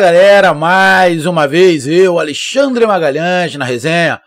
galera, mais uma vez eu, Alexandre Magalhães, na resenha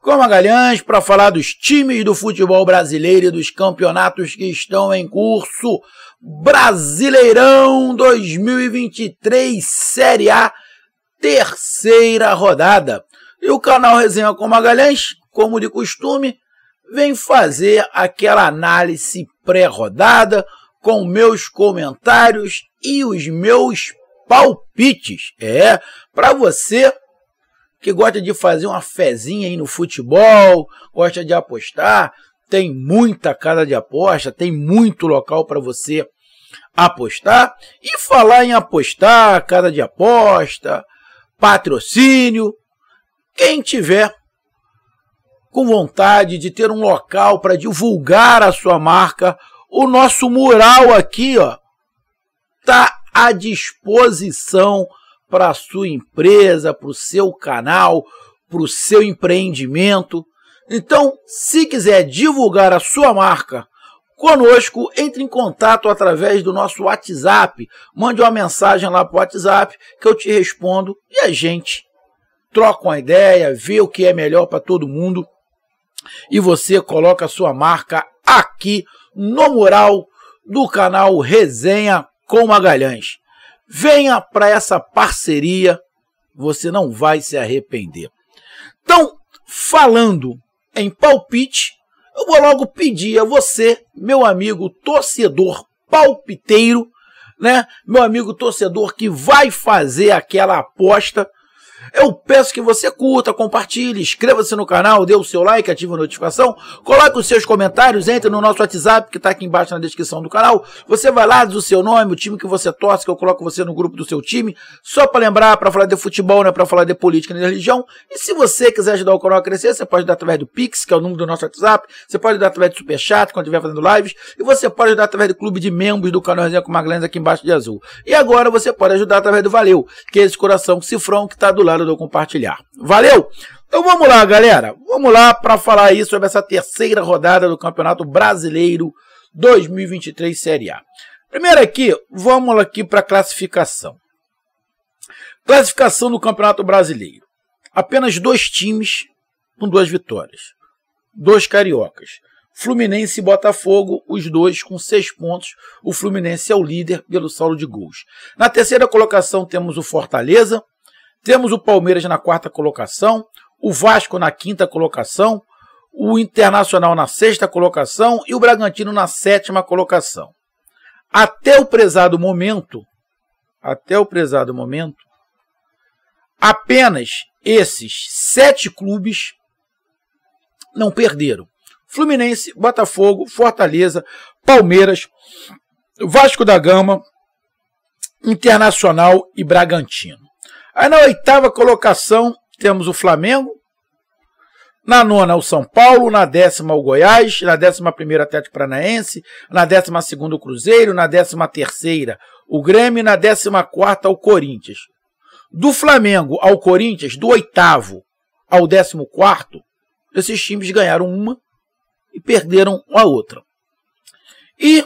com Magalhães para falar dos times do futebol brasileiro e dos campeonatos que estão em curso. Brasileirão 2023 Série A, terceira rodada. E o canal Resenha com Magalhães, como de costume, vem fazer aquela análise pré-rodada com meus comentários e os meus palpites. É, para você que gosta de fazer uma fezinha aí no futebol, gosta de apostar, tem muita casa de aposta, tem muito local para você apostar. E falar em apostar, casa de aposta, patrocínio, quem tiver com vontade de ter um local para divulgar a sua marca, o nosso mural aqui, ó, tá à disposição para a sua empresa, para o seu canal, para o seu empreendimento. Então, se quiser divulgar a sua marca conosco, entre em contato através do nosso WhatsApp. Mande uma mensagem lá para o WhatsApp que eu te respondo e a gente troca uma ideia, vê o que é melhor para todo mundo e você coloca a sua marca aqui no mural do canal Resenha com Magalhães. Venha para essa parceria, você não vai se arrepender. Então, falando em palpite, eu vou logo pedir a você, meu amigo torcedor palpiteiro, né? Meu amigo torcedor que vai fazer aquela aposta eu peço que você curta, compartilhe, inscreva-se no canal, dê o seu like, ative a notificação, coloque os seus comentários, entre no nosso WhatsApp que está aqui embaixo na descrição do canal. Você vai lá, diz o seu nome, o time que você torce, que eu coloco você no grupo do seu time, só para lembrar, para falar de futebol, não é para falar de política nem de religião. E se você quiser ajudar o canal a crescer, você pode dar através do Pix, que é o número do nosso WhatsApp, você pode dar através do Superchat, quando estiver fazendo lives, e você pode ajudar através do clube de membros do canal Resenha com Magalhães aqui embaixo de azul. E agora você pode ajudar através do Valeu, que é esse coração cifrão que está do lado obrigado do compartilhar. Valeu! Então vamos lá, galera. Vamos lá para falar aí sobre essa terceira rodada do Campeonato Brasileiro 2023 Série A. Primeiro aqui, vamos aqui para classificação. Classificação do Campeonato Brasileiro. Apenas dois times com duas vitórias. Dois cariocas. Fluminense e Botafogo, os dois com seis pontos. O Fluminense é o líder pelo saldo de gols. Na terceira colocação temos o Fortaleza, temos o Palmeiras na quarta colocação, o Vasco na quinta colocação, o Internacional na sexta colocação e o Bragantino na sétima colocação. Até o prezado momento, até o prezado momento, apenas esses sete clubes não perderam. Fluminense, Botafogo, Fortaleza, Palmeiras, Vasco da Gama, Internacional e Bragantino. Aí na oitava colocação temos o Flamengo, na nona o São Paulo, na décima o Goiás, na décima primeira o Atlético Paranaense, na décima segunda o Cruzeiro, na décima terceira o Grêmio, na décima quarta o Corinthians. Do Flamengo ao Corinthians, do oitavo ao décimo quarto, esses times ganharam uma e perderam a outra. E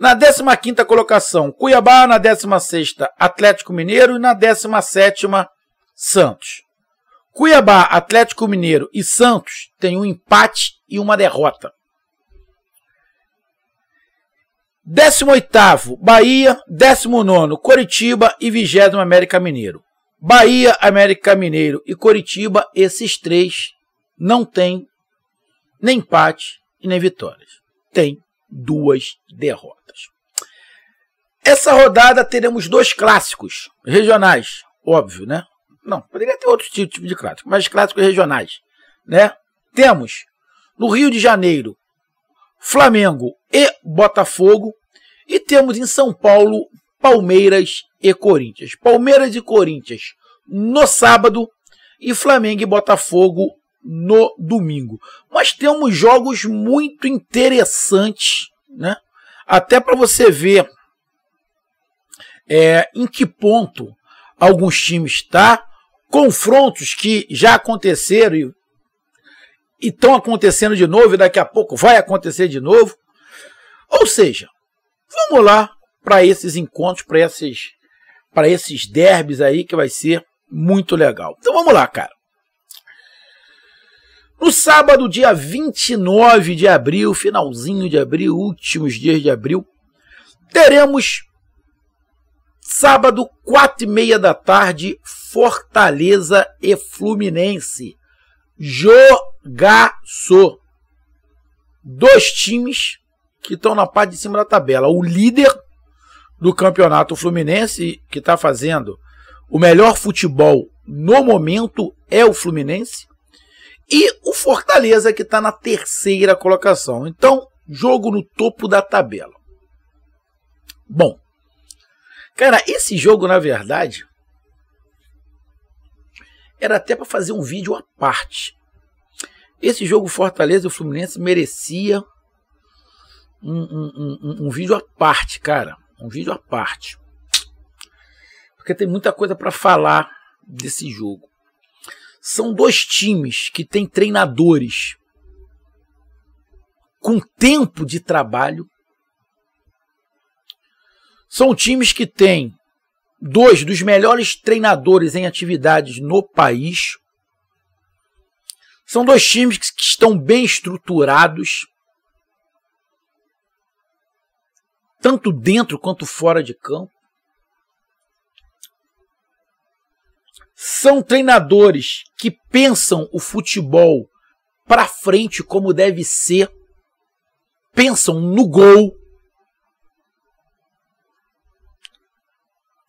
na 15ª colocação, Cuiabá, na 16ª, Atlético Mineiro e na 17ª, Santos. Cuiabá, Atlético Mineiro e Santos têm um empate e uma derrota. 18º, Bahia, 19º, Coritiba e 20 América Mineiro. Bahia, América Mineiro e Coritiba, esses três não têm nem empate e nem vitórias. Tem duas derrotas. Essa rodada teremos dois clássicos regionais, óbvio, né? Não, poderia ter outro tipo de clássico, mas clássicos regionais, né? Temos no Rio de Janeiro Flamengo e Botafogo e temos em São Paulo Palmeiras e Corinthians. Palmeiras e Corinthians no sábado e Flamengo e Botafogo no domingo. Mas temos jogos muito interessantes, né? Até para você ver é, em que ponto alguns times estão, tá, confrontos que já aconteceram e estão acontecendo de novo, e daqui a pouco vai acontecer de novo. Ou seja, vamos lá para esses encontros, para esses, esses derbys aí que vai ser muito legal. Então vamos lá, cara. No sábado, dia 29 de abril, finalzinho de abril, últimos dias de abril, teremos sábado, quatro e meia da tarde, Fortaleza e Fluminense. Jogaço. Dois times que estão na parte de cima da tabela. O líder do campeonato fluminense, que está fazendo o melhor futebol no momento, é o Fluminense. E o Fortaleza, que está na terceira colocação. Então, jogo no topo da tabela. Bom, cara, esse jogo, na verdade, era até para fazer um vídeo à parte. Esse jogo Fortaleza e o Fluminense merecia um, um, um, um, vídeo à parte, cara. Um vídeo à parte. Porque tem muita coisa para falar desse jogo são dois times que têm treinadores com tempo de trabalho. São times que têm dois dos melhores treinadores em atividades no país. São dois times que estão bem estruturados, tanto dentro quanto fora de campo. são treinadores que pensam o futebol para frente como deve ser, pensam no gol.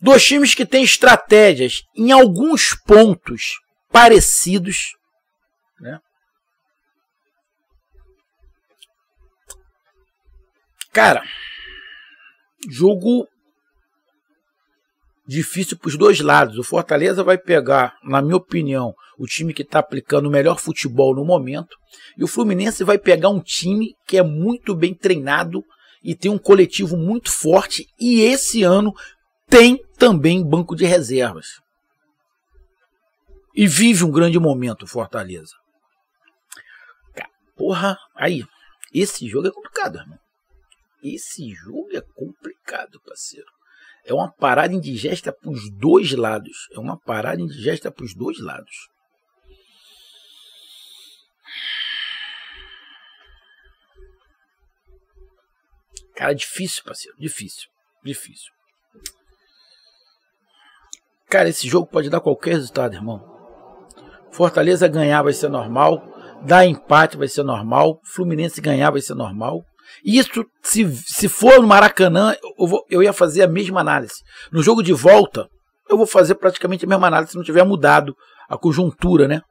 Dois times que têm estratégias em alguns pontos parecidos, né? Cara, jogo difícil para os dois lados. O Fortaleza vai pegar, na minha opinião, o time que está aplicando o melhor futebol no momento, e o Fluminense vai pegar um time que é muito bem treinado e tem um coletivo muito forte, e esse ano tem também banco de reservas. E vive um grande momento o Fortaleza. Porra, aí, esse jogo é complicado, irmão. Esse jogo é complicado, parceiro. É uma parada indigesta para os dois lados. É uma parada indigesta para os dois lados. Cara, difícil, parceiro. Difícil. Difícil. Cara, esse jogo pode dar qualquer resultado, irmão. Fortaleza ganhar vai ser normal. Dar empate vai ser normal. Fluminense ganhar vai ser normal. Isso, se, se for no Maracanã, eu, vou, eu ia fazer a mesma análise. No jogo de volta, eu vou fazer praticamente a mesma análise se não tiver mudado a conjuntura, né?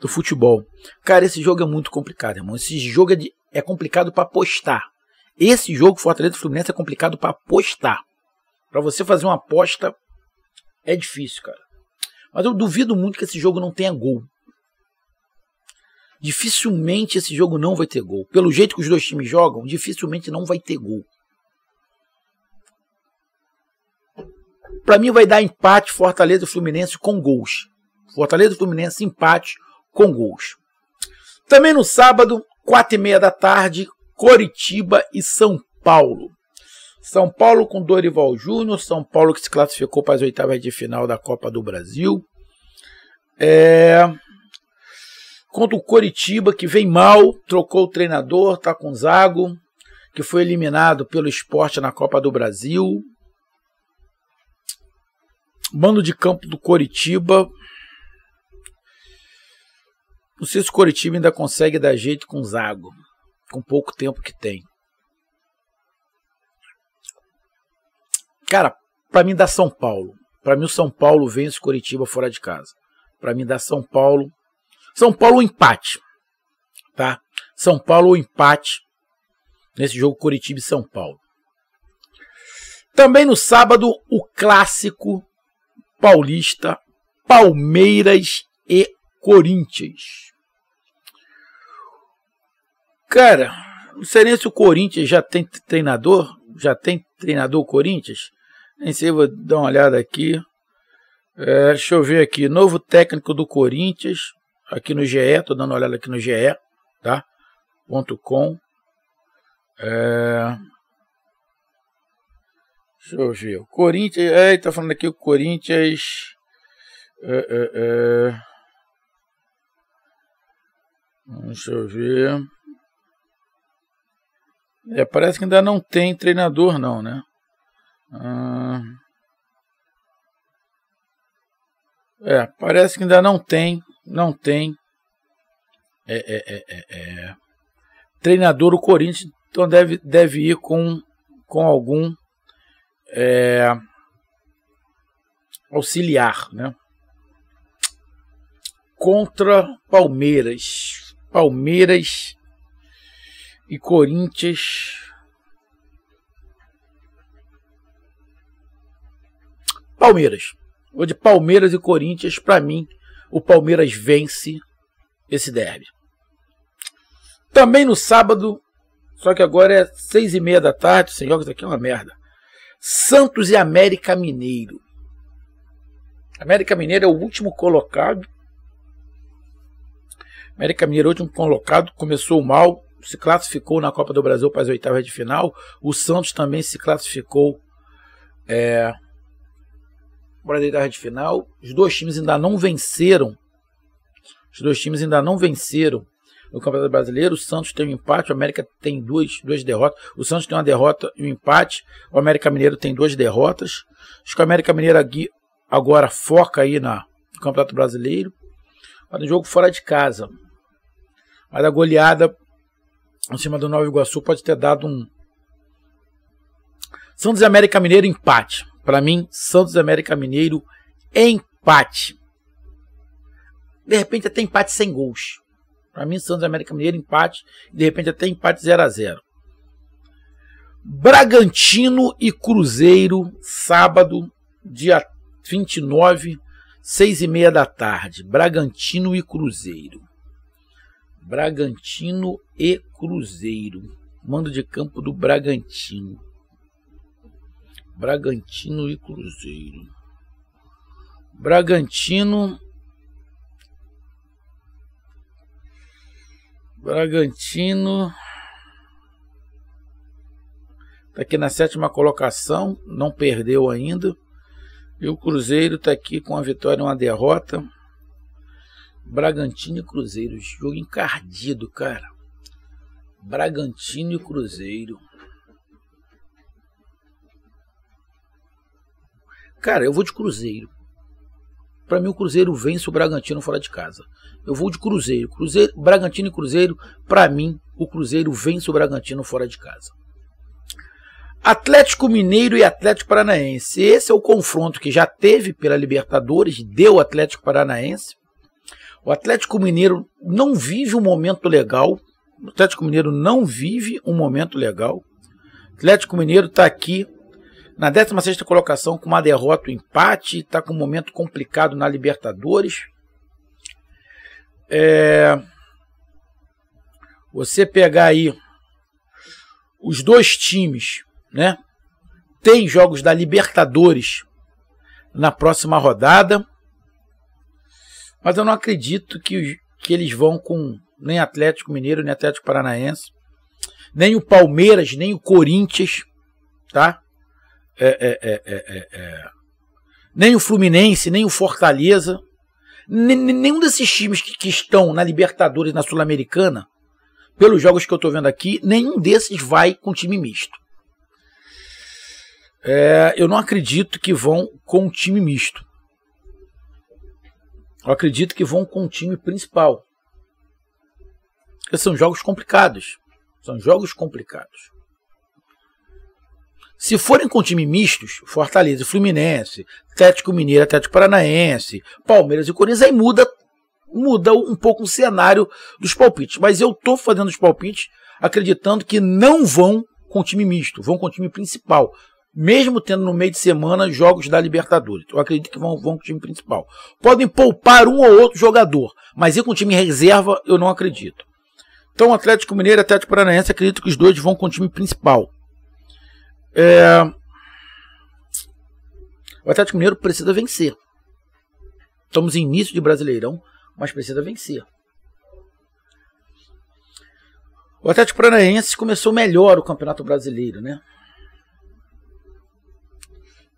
Do futebol. Cara, esse jogo é muito complicado, irmão. Esse jogo é, de, é complicado para apostar. Esse jogo, Fortaleza e Fluminense, é complicado para apostar. Para você fazer uma aposta, é difícil, cara. Mas eu duvido muito que esse jogo não tenha gol dificilmente esse jogo não vai ter gol. Pelo jeito que os dois times jogam, dificilmente não vai ter gol. Para mim vai dar empate Fortaleza e Fluminense com gols. Fortaleza e Fluminense empate com gols. Também no sábado, quatro e meia da tarde, Coritiba e São Paulo. São Paulo com Dorival Júnior, São Paulo que se classificou para as oitavas de final da Copa do Brasil. É contra o Coritiba, que vem mal, trocou o treinador, tá com Zago, que foi eliminado pelo esporte na Copa do Brasil. Mando de campo do Coritiba. Não sei se o Coritiba ainda consegue dar jeito com Zago, com pouco tempo que tem. Cara, para mim dá São Paulo. Para mim o São Paulo vence o Coritiba fora de casa. Para mim dá São Paulo são Paulo, empate. Tá? São Paulo, empate nesse jogo Curitiba e São Paulo. Também no sábado, o clássico paulista Palmeiras e Corinthians. Cara, não sei nem se o Corinthians já tem treinador. Já tem treinador Corinthians? Nem sei, vou dar uma olhada aqui. É, deixa eu ver aqui. Novo técnico do Corinthians aqui no GE, tô dando uma olhada aqui no GE, tá? Ponto .com. É... Deixa eu ver. Corinthians, é, tá falando aqui o Corinthians. É, é, é... Deixa eu ver. É, parece que ainda não tem treinador, não, né? Ah... É, parece que ainda não tem não tem é, é, é, é, é treinador. O Corinthians então deve, deve ir com, com algum auxiliar, né? Contra Palmeiras. Palmeiras e Corinthians. Palmeiras. Ou de Palmeiras e Corinthians, para mim, o Palmeiras vence esse derby. Também no sábado, só que agora é seis e meia da tarde, sem jogos aqui é uma merda. Santos e América Mineiro. América Mineiro é o último colocado. América Mineiro é o último colocado, começou mal, se classificou na Copa do Brasil para as oitavas de final. O Santos também se classificou é, Bora deitar de final. Os dois times ainda não venceram. Os dois times ainda não venceram no Campeonato Brasileiro. O Santos tem um empate, o América tem duas, duas derrotas. O Santos tem uma derrota e um empate. O América Mineiro tem duas derrotas. Acho que o América Mineiro agora foca aí na, no Campeonato Brasileiro. Mas no jogo fora de casa. Mas a goleada em cima do Nova Iguaçu pode ter dado um. Santos e América Mineiro empate. Para mim, Santos e América Mineiro, empate. De repente até empate sem gols. Para mim, Santos e América Mineiro, empate. De repente até empate 0 a 0 Bragantino e Cruzeiro, sábado, dia 29, 6 e meia da tarde. Bragantino e Cruzeiro. Bragantino e Cruzeiro. Mando de campo do Bragantino. Bragantino e Cruzeiro. Bragantino. Bragantino. Está aqui na sétima colocação, não perdeu ainda. E o Cruzeiro está aqui com a vitória e uma derrota. Bragantino e Cruzeiro, jogo encardido, cara. Bragantino e Cruzeiro. Cara, eu vou de Cruzeiro. Para mim, o Cruzeiro vence o Bragantino fora de casa. Eu vou de Cruzeiro. Cruzeiro Bragantino e Cruzeiro, para mim, o Cruzeiro vence o Bragantino fora de casa. Atlético Mineiro e Atlético Paranaense. Esse é o confronto que já teve pela Libertadores, deu Atlético Paranaense. O Atlético Mineiro não vive um momento legal. O Atlético Mineiro não vive um momento legal. O Atlético Mineiro está aqui na 16 colocação, com uma derrota, um empate, está com um momento complicado na Libertadores. É... Você pegar aí os dois times, né? Tem jogos da Libertadores na próxima rodada, mas eu não acredito que, que eles vão com nem Atlético Mineiro, nem Atlético Paranaense, nem o Palmeiras, nem o Corinthians, tá? É é, é, é, é, nem o Fluminense, nem o Fortaleza, nenhum desses times que, que estão na Libertadores, na Sul-Americana, pelos jogos que eu estou vendo aqui, nenhum desses vai com time misto. É, eu não acredito que vão com time misto. Eu acredito que vão com o time principal. Porque são jogos complicados. São jogos complicados. Se forem com time mistos, Fortaleza e Fluminense, Atlético Mineiro, Atlético Paranaense, Palmeiras e Corinthians, aí muda, muda um pouco o cenário dos palpites. Mas eu estou fazendo os palpites acreditando que não vão com time misto, vão com time principal. Mesmo tendo no meio de semana jogos da Libertadores. Eu acredito que vão, vão com o time principal. Podem poupar um ou outro jogador, mas ir com o time reserva eu não acredito. Então, Atlético Mineiro e Atlético Paranaense, acredito que os dois vão com o time principal. É... O Atlético Mineiro precisa vencer. Estamos em início de Brasileirão, mas precisa vencer. O Atlético Paranaense começou melhor o Campeonato Brasileiro, né?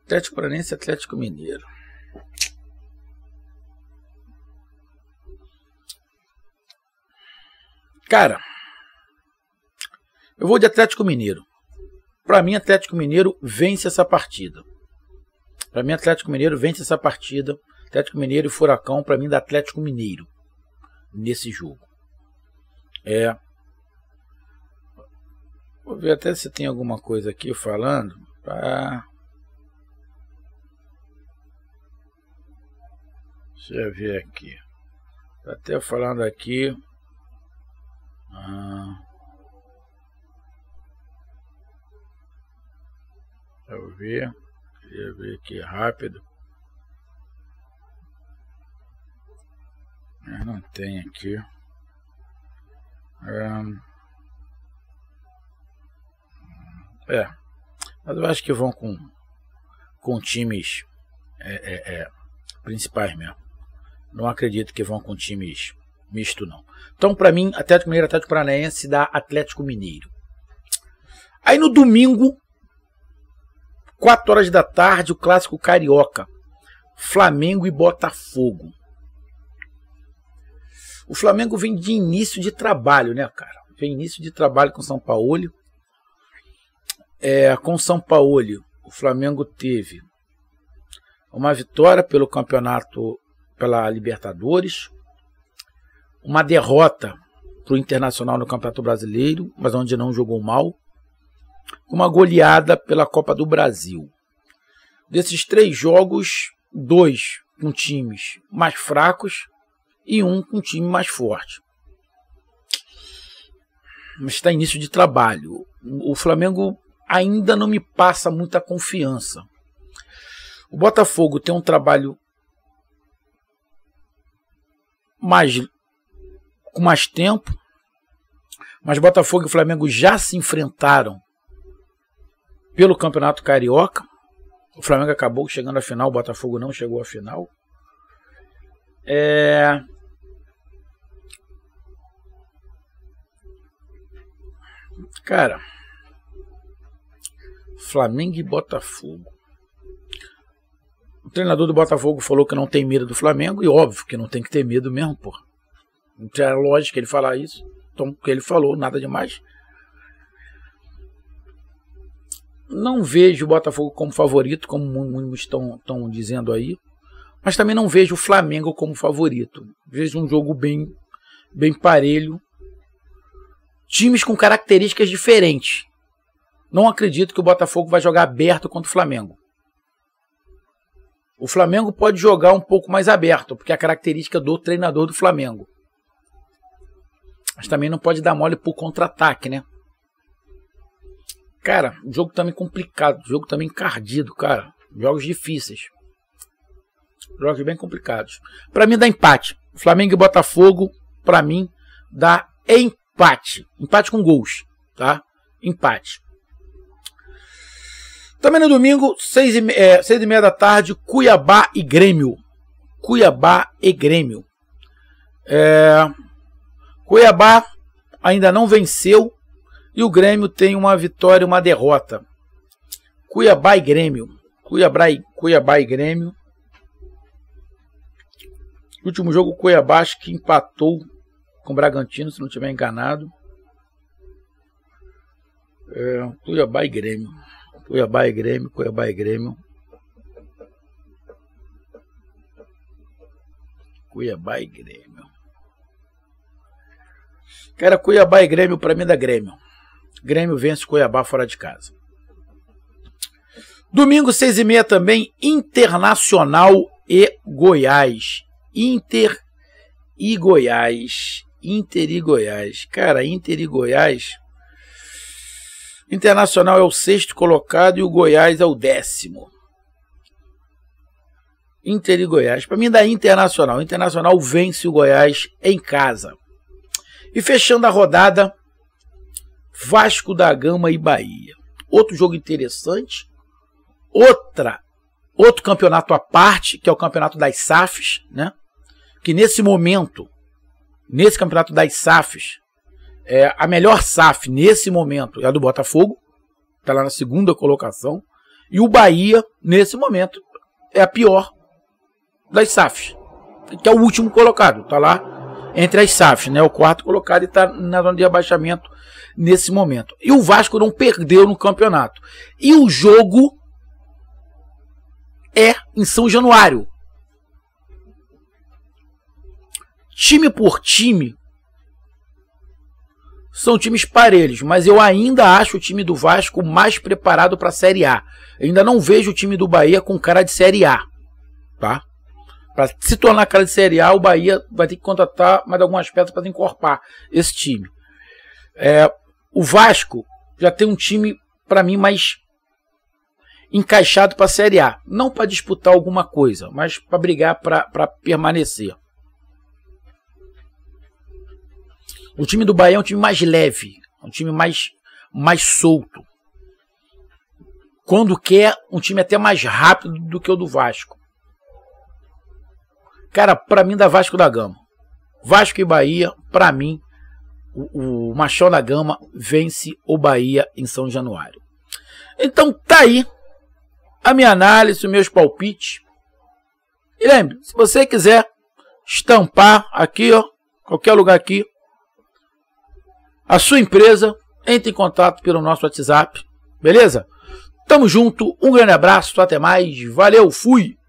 Atlético Paranaense, Atlético Mineiro. Cara, eu vou de Atlético Mineiro. Para mim, Atlético Mineiro vence essa partida. Para mim, Atlético Mineiro vence essa partida. Atlético Mineiro e Furacão, para mim, da Atlético Mineiro nesse jogo. É. Vou ver até se tem alguma coisa aqui falando. Pra... Deixa eu ver aqui. Tá até falando aqui. Ah. eu ver. Queria ver aqui rápido. não tem aqui. É. Mas eu acho que vão com, com times é, é, é, principais mesmo. Não acredito que vão com times misto, não. Então, para mim, Atlético Mineiro, Atlético Paranaense dá Atlético Mineiro. Aí no domingo, 4 horas da tarde, o clássico carioca. Flamengo e Botafogo. O Flamengo vem de início de trabalho, né, cara? Vem início de trabalho com São Paulo. É, com São Paulo, o Flamengo teve uma vitória pelo campeonato pela Libertadores, uma derrota para o Internacional no Campeonato Brasileiro, mas onde não jogou mal, uma goleada pela Copa do Brasil. Desses três jogos, dois com times mais fracos e um com time mais forte. Mas está início de trabalho. O Flamengo ainda não me passa muita confiança. O Botafogo tem um trabalho mais com mais tempo, mas Botafogo e Flamengo já se enfrentaram pelo Campeonato Carioca. O Flamengo acabou chegando à final, o Botafogo não chegou à final. É... Cara, Flamengo e Botafogo. O treinador do Botafogo falou que não tem medo do Flamengo, e óbvio que não tem que ter medo mesmo, pô. Não tinha é lógica ele falar isso. Então, o que ele falou, nada demais. não vejo o Botafogo como favorito, como muitos estão, estão dizendo aí, mas também não vejo o Flamengo como favorito. Vejo um jogo bem, bem parelho. Times com características diferentes. Não acredito que o Botafogo vai jogar aberto contra o Flamengo. O Flamengo pode jogar um pouco mais aberto, porque é a característica do treinador do Flamengo. Mas também não pode dar mole por contra-ataque, né? Cara, o jogo também tá complicado, o jogo também tá encardido, cara. Jogos difíceis. Jogos bem complicados. Para mim dá empate. Flamengo e Botafogo, para mim, dá empate. Empate com gols, tá? Empate. Também no domingo, seis e, é, seis e meia da tarde, Cuiabá e Grêmio. Cuiabá e Grêmio. É, Cuiabá ainda não venceu e o Grêmio tem uma vitória e uma derrota. Cuiabá e Grêmio. Cuiabá e, Cuiabá e Grêmio. último jogo, Cuiabá acho que empatou com o Bragantino, se não estiver enganado. É, Cuiabá e Grêmio. Cuiabá e Grêmio, Cuiabá e Grêmio. Cuiabá e Grêmio. Cara, Cuiabá e Grêmio, pra mim, é da Grêmio. Grêmio vence Cuiabá fora de casa. Domingo, seis e meia também, Internacional e Goiás. Inter e Goiás. Inter e Goiás. Cara, Inter e Goiás. Internacional é o sexto colocado e o Goiás é o décimo. Inter e Goiás. Para mim, da Internacional. Internacional vence o Goiás em casa. E fechando a rodada, Vasco da Gama e Bahia. Outro jogo interessante, outra, outro campeonato à parte, que é o campeonato das SAFs, né? Que nesse momento, nesse campeonato das SAFs, é, a melhor SAF nesse momento é a do Botafogo, está lá na segunda colocação, e o Bahia, nesse momento, é a pior das SAFs, que é o último colocado, está lá entre as SAFs, né? O quarto colocado está na zona de abaixamento nesse momento. E o Vasco não perdeu no campeonato. E o jogo é em São Januário. Time por time são times parelhos, mas eu ainda acho o time do Vasco mais preparado para a Série A. Eu ainda não vejo o time do Bahia com cara de Série A, tá? Para se tornar cara de Série A, o Bahia vai ter que contratar mais algumas peças para encorpar esse time. É, o Vasco já tem um time, para mim, mais encaixado para a Série A. Não para disputar alguma coisa, mas para brigar para permanecer. O time do Bahia é um time mais leve, é um time mais, mais solto. Quando quer, um time até mais rápido do que o do Vasco. Cara, para mim, da Vasco da Gama. Vasco e Bahia, para mim, o, o Machão da Gama vence o Bahia em São Januário. Então tá aí a minha análise, os meus palpites. E lembre, se você quiser estampar aqui, ó, qualquer lugar aqui, a sua empresa, entre em contato pelo nosso WhatsApp, beleza? Tamo junto, um grande abraço, até mais, valeu, fui!